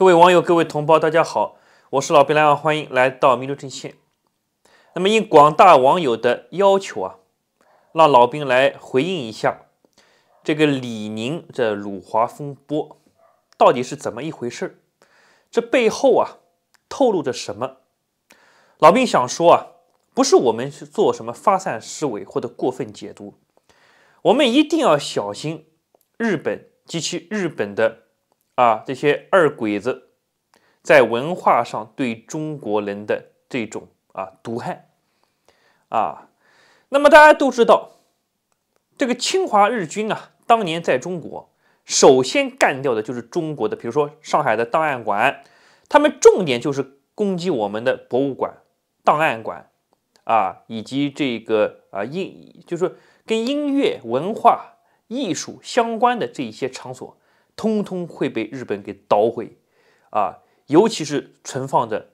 各位网友，各位同胞，大家好，我是老兵来啊，欢迎来到民族阵线。那么，应广大网友的要求啊，让老兵来回应一下这个李宁这辱华风波到底是怎么一回事儿？这背后啊，透露着什么？老兵想说啊，不是我们去做什么发散思维或者过分解读，我们一定要小心日本及其日本的。啊，这些二鬼子在文化上对中国人的这种啊毒害，啊，那么大家都知道，这个侵华日军啊，当年在中国首先干掉的就是中国的，比如说上海的档案馆，他们重点就是攻击我们的博物馆、档案馆啊，以及这个啊音，就是跟音乐、文化、艺术相关的这一些场所。通通会被日本给捣毁，啊，尤其是存放着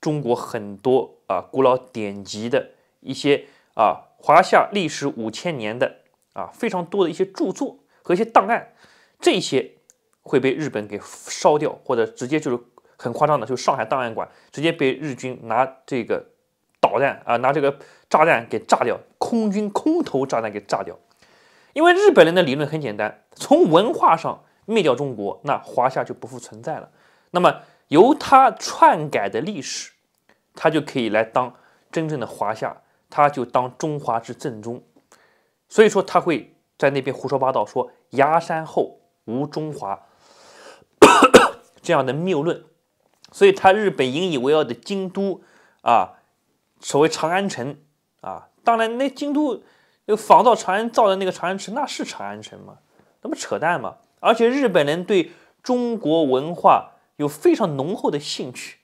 中国很多啊古老典籍的一些啊华夏历史五千年的啊非常多的一些著作和一些档案，这些会被日本给烧掉，或者直接就是很夸张的，就是上海档案馆直接被日军拿这个导弹啊拿这个炸弹给炸掉，空军空投炸弹给炸掉，因为日本人的理论很简单，从文化上。灭掉中国，那华夏就不复存在了。那么由他篡改的历史，他就可以来当真正的华夏，他就当中华之正宗。所以说他会在那边胡说八道，说“崖山后无中华” 这样的谬论。所以他日本引以为傲的京都啊，所谓长安城啊，当然那京都又仿造长安造的那个长安城，那是长安城吗？那不扯淡吗？而且日本人对中国文化有非常浓厚的兴趣。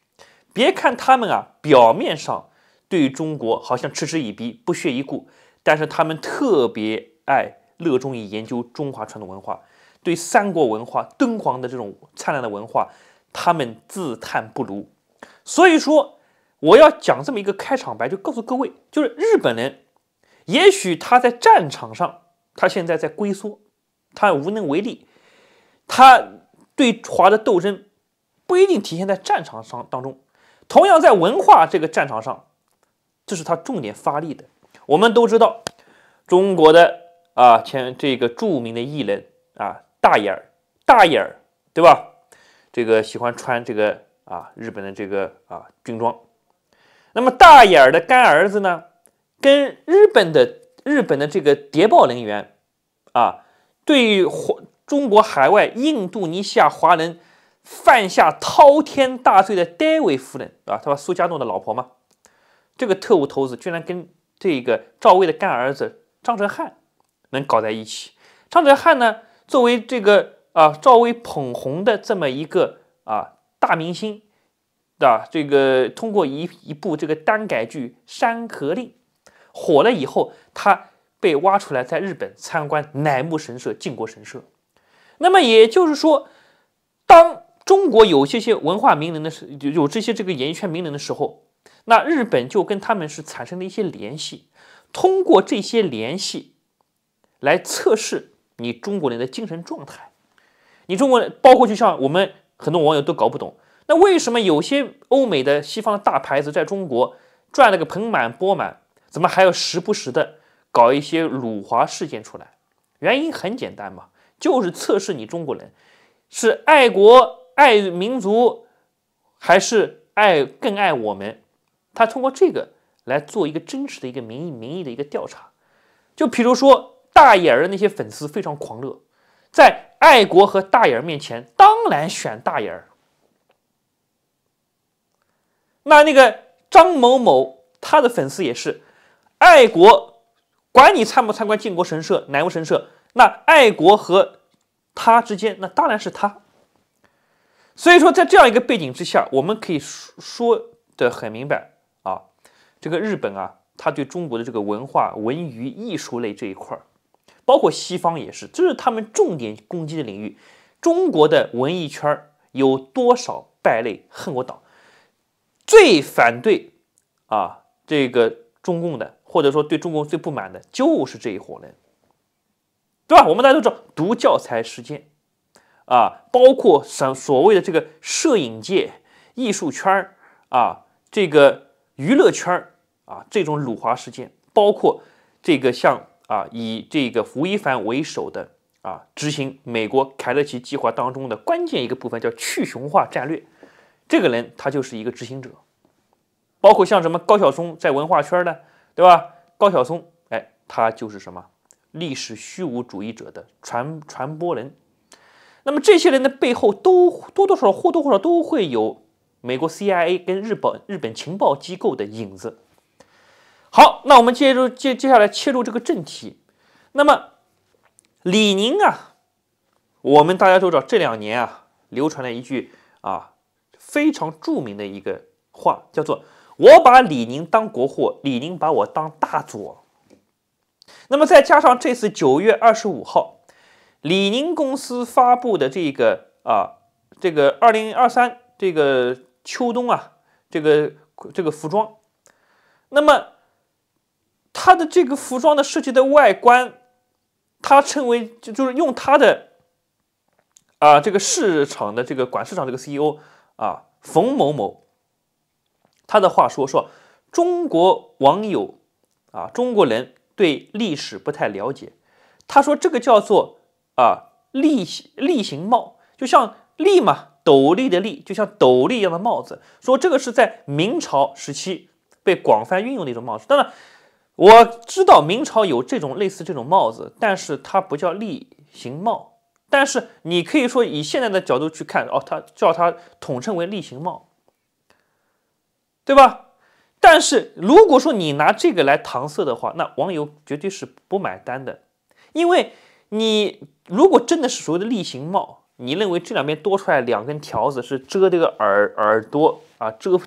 别看他们啊，表面上对中国好像嗤之以鼻、不屑一顾，但是他们特别爱、乐衷于研究中华传统文化。对三国文化、敦煌的这种灿烂的文化，他们自叹不如。所以说，我要讲这么一个开场白，就告诉各位，就是日本人，也许他在战场上，他现在在龟缩，他无能为力。他对华的斗争不一定体现在战场上当中，同样在文化这个战场上，这是他重点发力的。我们都知道中国的啊，前这个著名的艺人啊，大眼儿，大眼儿，对吧？这个喜欢穿这个啊，日本的这个啊军装。那么大眼儿的干儿子呢，跟日本的日本的这个谍报人员啊，对于华。中国海外印度尼西亚华人犯下滔天大罪的戴维夫人，啊，他把苏加诺的老婆嘛，这个特务头子居然跟这个赵薇的干儿子张哲瀚能搞在一起。张哲瀚呢，作为这个啊赵薇捧红的这么一个啊大明星，对吧？这个通过一一部这个耽改剧《山河令》火了以后，他被挖出来在日本参观乃木神社、靖国神社。那么也就是说，当中国有些些文化名人的时候，有这些这个演艺圈名人的时候，那日本就跟他们是产生了一些联系，通过这些联系来测试你中国人的精神状态。你中国包括就像我们很多网友都搞不懂，那为什么有些欧美的西方的大牌子在中国赚了个盆满钵满，怎么还要时不时的搞一些辱华事件出来？原因很简单嘛。就是测试你中国人是爱国爱民族还是爱更爱我们，他通过这个来做一个真实的一个民意民意的一个调查。就比如说大眼儿的那些粉丝非常狂热，在爱国和大眼儿面前，当然选大眼儿。那那个张某某他的粉丝也是爱国，管你参不参观靖国神社、南国神社。那爱国和他之间，那当然是他。所以说，在这样一个背景之下，我们可以说的很明白啊，这个日本啊，他对中国的这个文化、文娱、艺术类这一块儿，包括西方也是，这是他们重点攻击的领域。中国的文艺圈有多少败类？恨我党最反对啊，这个中共的，或者说对中共最不满的，就是这一伙人。对吧？我们大家都知道，读教材事件啊，包括什所谓的这个摄影界、艺术圈啊，这个娱乐圈啊，这种辱华事件，包括这个像啊，以这个吴亦凡为首的啊，执行美国凯勒奇计划当中的关键一个部分叫去雄化战略，这个人他就是一个执行者，包括像什么高晓松在文化圈的，呢，对吧？高晓松，哎，他就是什么？历史虚无主义者的传传播人，那么这些人的背后都多多少少或多或少都会有美国 C I A 跟日本日本情报机构的影子。好，那我们接着接接下来切入这个正题。那么李宁啊，我们大家都知道，这两年啊流传了一句啊非常著名的一个话，叫做“我把李宁当国货，李宁把我当大佐”。那么再加上这次九月二十五号，李宁公司发布的这个啊，这个二零二三这个秋冬啊，这个这个服装，那么它的这个服装的设计的外观，它称为就就是用它的啊这个市场的这个管市场这个 CEO 啊冯某某，他的话说说中国网友啊中国人。对历史不太了解，他说这个叫做啊笠笠形帽，就像笠嘛，斗笠的笠，就像斗笠一样的帽子。说这个是在明朝时期被广泛运用的一种帽子。当然，我知道明朝有这种类似这种帽子，但是它不叫笠形帽。但是你可以说以现在的角度去看，哦，它叫它统称为笠形帽，对吧？但是如果说你拿这个来搪塞的话，那网友绝对是不买单的，因为你如果真的是所谓的例行帽，你认为这两边多出来两根条子是遮这个耳耳朵啊，遮，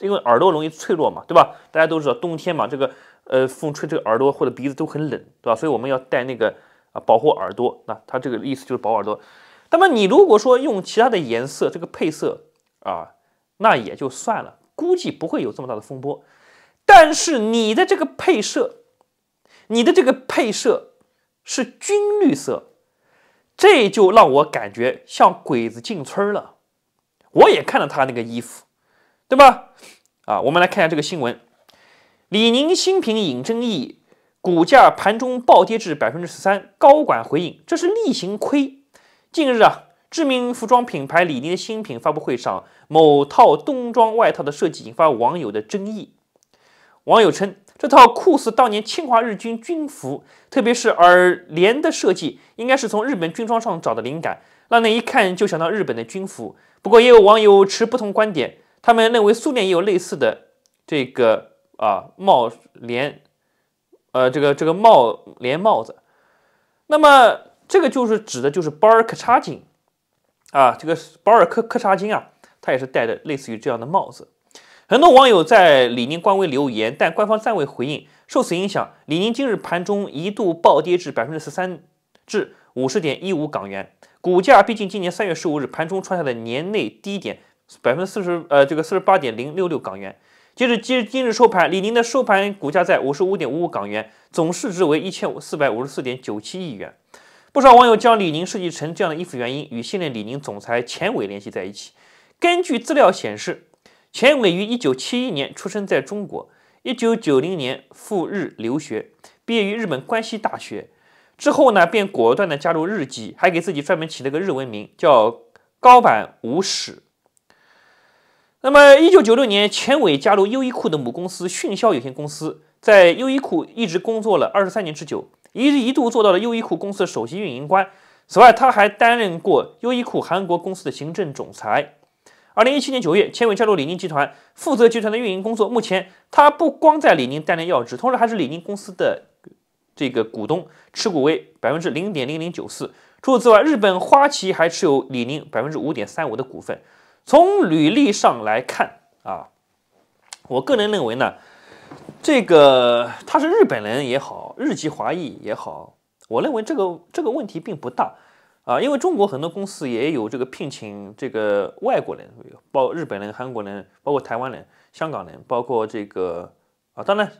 因为耳朵容易脆弱嘛，对吧？大家都知道冬天嘛，这个呃风吹这个耳朵或者鼻子都很冷，对吧？所以我们要戴那个啊保护耳朵，那他这个意思就是保耳朵。那么你如果说用其他的颜色这个配色啊，那也就算了。估计不会有这么大的风波，但是你的这个配色，你的这个配色是军绿色，这就让我感觉像鬼子进村了。我也看到他那个衣服，对吧？啊，我们来看一下这个新闻：李宁新品引争议，股价盘中暴跌至百分之十三，高管回应这是例行亏。近日啊。知名服装品牌李宁的新品发布会上，某套冬装外套的设计引发网友的争议。网友称，这套酷似当年侵华日军军服，特别是耳帘的设计，应该是从日本军装上找的灵感，让人一看就想到日本的军服。不过，也有网友持不同观点，他们认为苏联也有类似的这个啊帽帘，呃，这个这个帽帘帽子。那么，这个就是指的就是巴尔克插锦。啊，这个保尔科科察金啊，他也是戴的类似于这样的帽子。很多网友在李宁官微留言，但官方暂未回应。受此影响，李宁今日盘中一度暴跌至百分之十三至五十点一五港元，股价毕竟今年三月十五日盘中创下的年内低点百分之四十呃这个四十八点零六六港元。截至今今日收盘，李宁的收盘股价在五十五点五五港元，总市值为一千五四百五十四点九七亿元。不少网友将李宁设计成这样的衣服原因与现任李宁总裁钱伟联系在一起。根据资料显示，钱伟于1971年出生在中国，1990年赴日留学，毕业于日本关西大学。之后呢，便果断的加入日籍，还给自己专门起了个日文名叫高坂武史。那么，1996年，钱伟加入优衣库的母公司迅销有限公司。在优衣库一直工作了二十三年之久，一一度做到了优衣库公司的首席运营官。此外，他还担任过优衣库韩国公司的行政总裁。二零一七年九月，千伟加入李宁集团，负责集团的运营工作。目前，他不光在李宁担任要职，同时还是李宁公司的这个股东，持股为百分之零点零零九四。除此之外，日本花旗还持有李宁百分之五点三五的股份。从履历上来看啊，我个人认为呢。这个他是日本人也好，日籍华裔也好，我认为这个这个问题并不大啊，因为中国很多公司也有这个聘请这个外国人，包日本人、韩国人，包括台湾人、香港人，包括这个啊，当然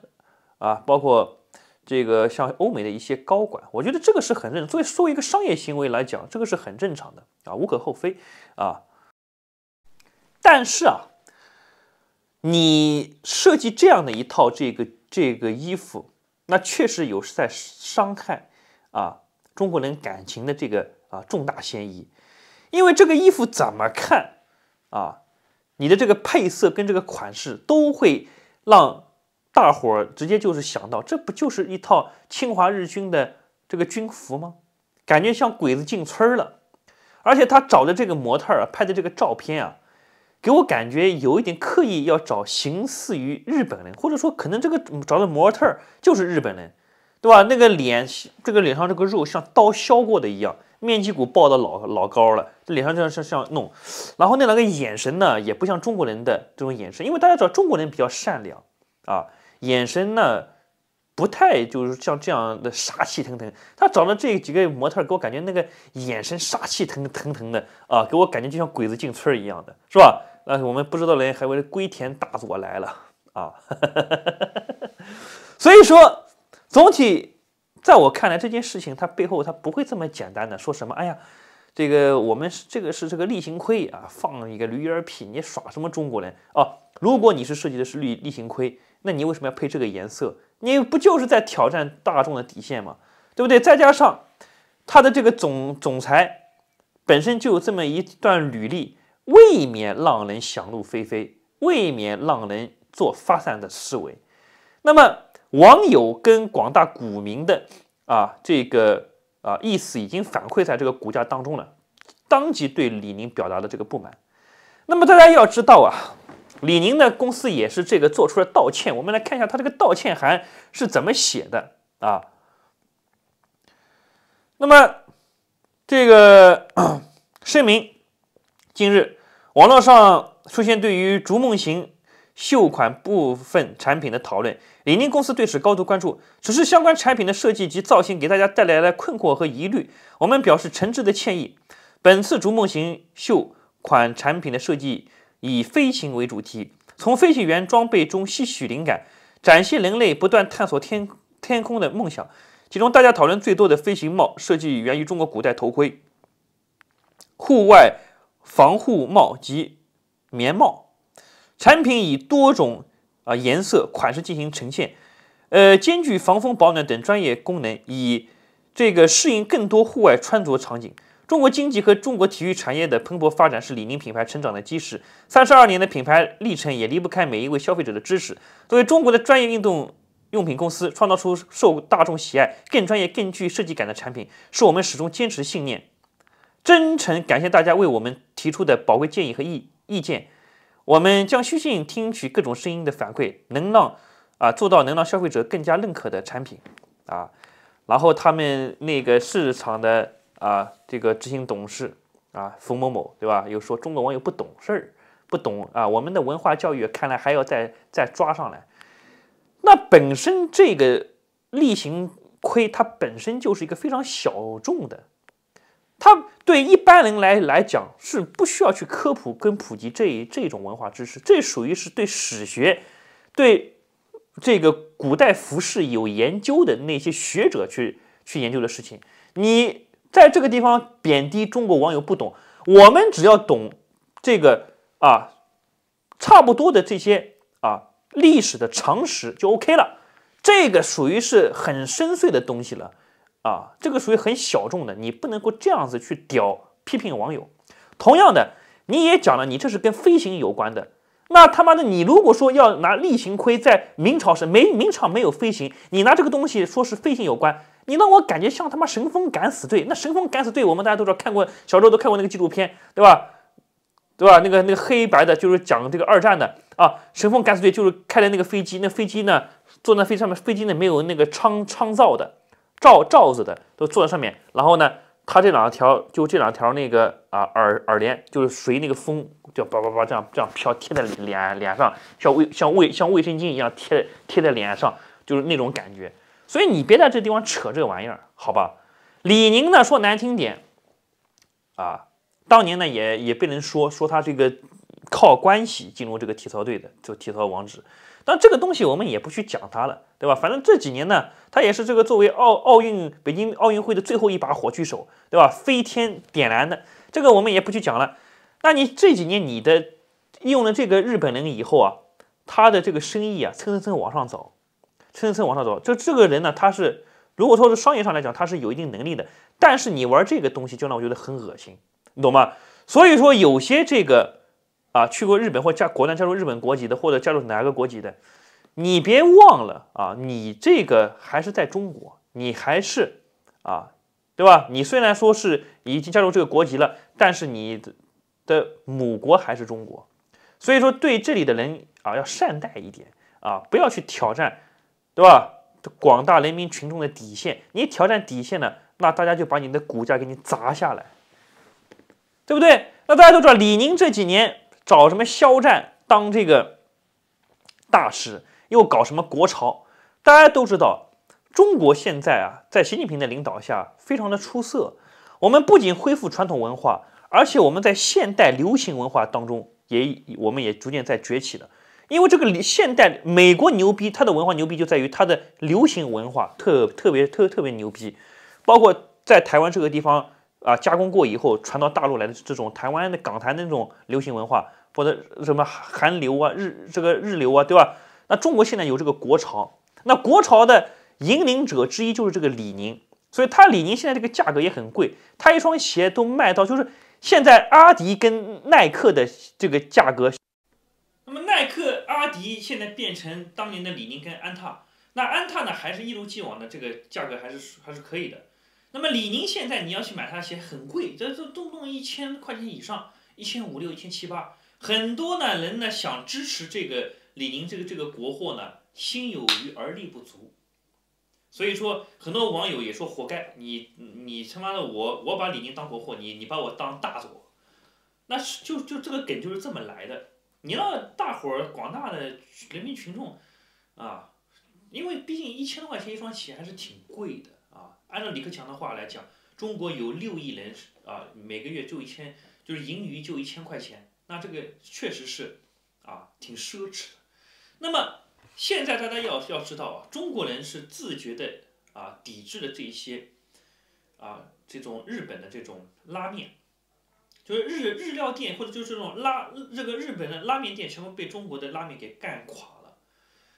啊，包括这个像欧美的一些高管，我觉得这个是很正，作为作为一个商业行为来讲，这个是很正常的啊，无可厚非啊，但是啊。你设计这样的一套这个这个衣服，那确实有在伤害啊中国人感情的这个啊重大嫌疑，因为这个衣服怎么看啊，你的这个配色跟这个款式都会让大伙儿直接就是想到，这不就是一套侵华日军的这个军服吗？感觉像鬼子进村了，而且他找的这个模特儿拍的这个照片啊。给我感觉有一点刻意要找形似于日本人，或者说可能这个找的模特就是日本人，对吧？那个脸，这个脸上这个肉像刀削过的一样，面肌骨爆的老老高了，这脸上这样像像弄，然后那两个眼神呢，也不像中国人的这种眼神，因为大家知道中国人比较善良啊，眼神呢不太就是像这样的杀气腾腾。他找的这几个模特给我感觉那个眼神杀气腾腾腾的啊，给我感觉就像鬼子进村一样的，是吧？那我们不知道的人还以为龟田大佐来了啊，所以说总体在我看来这件事情它背后它不会这么简单的，说什么哎呀，这个我们是这个是这个例行亏啊，放一个驴眼屁，你耍什么中国人啊？如果你是设计的是例例行亏，那你为什么要配这个颜色？你不就是在挑战大众的底线吗？对不对？再加上他的这个总总裁本身就有这么一段履历。未免让人想入非非，未免让人做发散的思维。那么，网友跟广大股民的啊，这个啊意思已经反馈在这个股价当中了，当即对李宁表达了这个不满。那么，大家要知道啊，李宁的公司也是这个做出了道歉。我们来看一下他这个道歉函是怎么写的啊。那么，这个 声明今日。网络上出现对于逐梦型秀款部分产品的讨论，李宁公司对此高度关注。只是相关产品的设计及造型给大家带来了困惑和疑虑，我们表示诚挚的歉意。本次逐梦型秀款产品的设计以飞行为主题，从飞行员装备中吸取灵感，展现人类不断探索天天空的梦想。其中，大家讨论最多的飞行帽设计源于中国古代头盔，户外。防护帽及棉帽产品以多种啊颜色款式进行呈现，呃，兼具防风保暖等专业功能，以这个适应更多户外穿着场景。中国经济和中国体育产业的蓬勃发展是李宁品牌成长的基石，三十二年的品牌历程也离不开每一位消费者的支持。作为中国的专业运动用品公司，创造出受大众喜爱、更专业、更具设计感的产品，是我们始终坚持的信念。真诚感谢大家为我们提出的宝贵建议和意意见，我们将虚心听取各种声音的反馈，能让啊做到能让消费者更加认可的产品啊。然后他们那个市场的啊这个执行董事啊，冯某某对吧？又说中国网友不懂事儿，不懂啊，我们的文化教育看来还要再再抓上来。那本身这个例行亏，它本身就是一个非常小众的。他对一般人来来讲是不需要去科普跟普及这这种文化知识，这属于是对史学、对这个古代服饰有研究的那些学者去去研究的事情。你在这个地方贬低中国网友不懂，我们只要懂这个啊，差不多的这些啊历史的常识就 OK 了。这个属于是很深邃的东西了。啊，这个属于很小众的，你不能够这样子去屌批评网友。同样的，你也讲了，你这是跟飞行有关的。那他妈的，你如果说要拿例行盔在明朝是没明朝没有飞行，你拿这个东西说是飞行有关，你让我感觉像他妈神风敢死队。那神风敢死队，我们大家都知道看过，小时候都看过那个纪录片，对吧？对吧？那个那个黑白的，就是讲这个二战的啊。神风敢死队就是开的那个飞机，那飞机呢，坐那飞机上面，飞机呢没有那个窗窗造的。罩罩子的都坐在上面，然后呢，他这两条就这两条那个啊耳耳帘就是随那个风就叭叭叭这样这样飘贴在脸脸上，像卫像卫像卫生巾一样贴贴在脸上，就是那种感觉。所以你别在这地方扯这个玩意儿，好吧？李宁呢，说难听点啊，当年呢也也被人说说他这个靠关系进入这个体操队的，就体操王子。但这个东西我们也不去讲它了，对吧？反正这几年呢，它也是这个作为奥奥运北京奥运会的最后一把火炬手，对吧？飞天点燃的这个我们也不去讲了。那你这几年你的用了这个日本人以后啊，他的这个生意啊蹭蹭蹭往上走，蹭蹭蹭往上走。就这个人呢，他是如果说是商业上来讲，他是有一定能力的。但是你玩这个东西就让我觉得很恶心，你懂吗？所以说有些这个。啊，去过日本或加国男加入日本国籍的，或者加入哪个国籍的，你别忘了啊，你这个还是在中国，你还是啊，对吧？你虽然说是已经加入这个国籍了，但是你的母国还是中国，所以说对这里的人啊要善待一点啊，不要去挑战，对吧？广大人民群众的底线，你挑战底线呢，那大家就把你的股价给你砸下来，对不对？那大家都知道李宁这几年。找什么肖战当这个大师，又搞什么国潮？大家都知道，中国现在啊，在习近平的领导下非常的出色。我们不仅恢复传统文化，而且我们在现代流行文化当中也，我们也逐渐在崛起了。因为这个现代美国牛逼，它的文化牛逼就在于它的流行文化特特别特特别牛逼，包括在台湾这个地方。啊，加工过以后传到大陆来的这种台湾的港台那种流行文化，或者什么韩流啊、日这个日流啊，对吧？那中国现在有这个国潮，那国潮的引领者之一就是这个李宁，所以他李宁现在这个价格也很贵，他一双鞋都卖到就是现在阿迪跟耐克的这个价格。那么耐克、阿迪现在变成当年的李宁跟安踏，那安踏呢还是一如既往的这个价格还是还是可以的。那么李宁现在你要去买他的鞋很贵，这这动不动一千块钱以上，一千五六、一千七八，很多呢人呢想支持这个李宁这个这个国货呢，心有余而力不足，所以说很多网友也说活该你你他妈的我我把李宁当国货，你你把我当大佐，那是就就这个梗就是这么来的。你让大伙儿广大的人民群众啊，因为毕竟一千多块钱一双鞋还是挺贵的。按照李克强的话来讲，中国有六亿人啊，每个月就一千，就是盈余就一千块钱，那这个确实是啊，挺奢侈的。那么现在大家要要知道啊，中国人是自觉的啊，抵制了这一些啊这种日本的这种拉面，就是日日料店或者就是这种拉这个日本的拉面店，全部被中国的拉面给干垮了。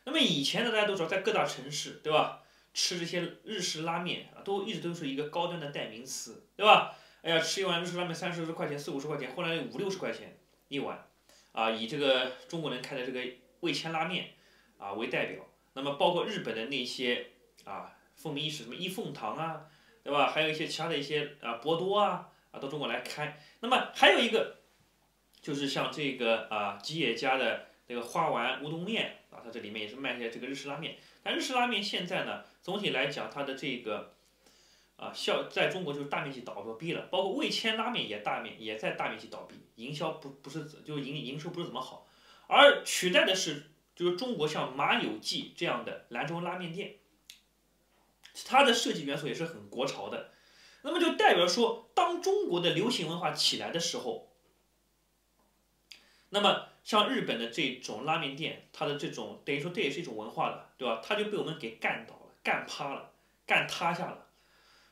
那么以前呢，大家都知道，在各大城市，对吧？吃这些日式拉面啊，都一直都是一个高端的代名词，对吧？哎呀，吃一碗日式拉面三十块钱、四五十块钱，后来五六十块钱一碗，啊，以这个中国人开的这个味千拉面啊为代表，那么包括日本的那些啊，风靡一时什么一凤堂啊，对吧？还有一些其他的一些啊，博多啊啊到中国来开，那么还有一个就是像这个啊，吉野家的那个花丸乌冬面啊，它这里面也是卖一些这个日式拉面。但日式拉面现在呢，总体来讲，它的这个，啊，效在中国就是大面积倒闭了，包括味千拉面也大面也在大面积倒闭，营销不不是就营营收不是怎么好，而取代的是就是中国像马有记这样的兰州拉面店，它的设计元素也是很国潮的，那么就代表说，当中国的流行文化起来的时候，那么。像日本的这种拉面店，它的这种等于说这也是一种文化的，对吧？它就被我们给干倒了、干趴了、干塌下了。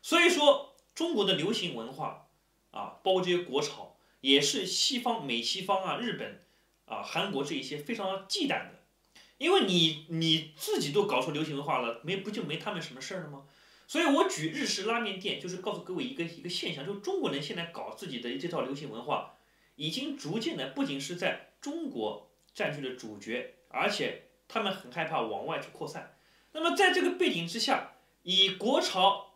所以说，中国的流行文化啊，包括这些国潮，也是西方、美西方啊、日本啊、韩国这一些非常忌惮的，因为你你自己都搞出流行文化了，没不就没他们什么事儿了吗？所以我举日式拉面店，就是告诉各位一个一个现象，就是中国人现在搞自己的这套流行文化，已经逐渐的不仅是在中国占据了主角，而且他们很害怕往外去扩散。那么，在这个背景之下，以国潮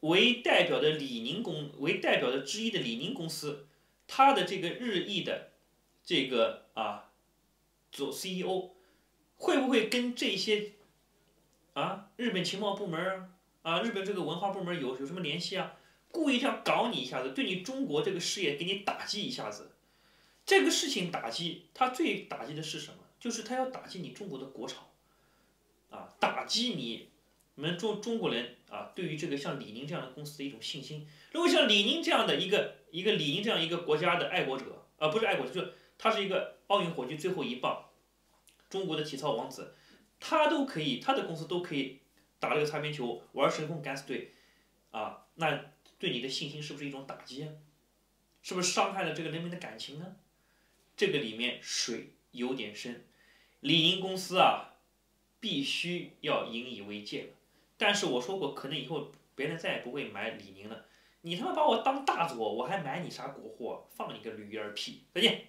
为代表的李宁公为代表的之一的李宁公司，他的这个日益的这个啊做 CEO，会不会跟这些啊日本情报部门啊，啊日本这个文化部门有有什么联系啊？故意想搞你一下子，对你中国这个事业给你打击一下子。这个事情打击他最打击的是什么？就是他要打击你中国的国潮，啊，打击你们中中国人啊，对于这个像李宁这样的公司的一种信心。如果像李宁这样的一个一个李宁这样一个国家的爱国者啊，不是爱国者，就他是一个奥运火炬最后一棒，中国的体操王子，他都可以他的公司都可以打这个擦边球，玩神控敢死队，啊，那对你的信心是不是一种打击啊？是不是伤害了这个人民的感情呢？这个里面水有点深，李宁公司啊，必须要引以为戒了。但是我说过，可能以后别人再也不会买李宁了。你他妈把我当大佐，我还买你啥国货？放你个驴儿屁！再见。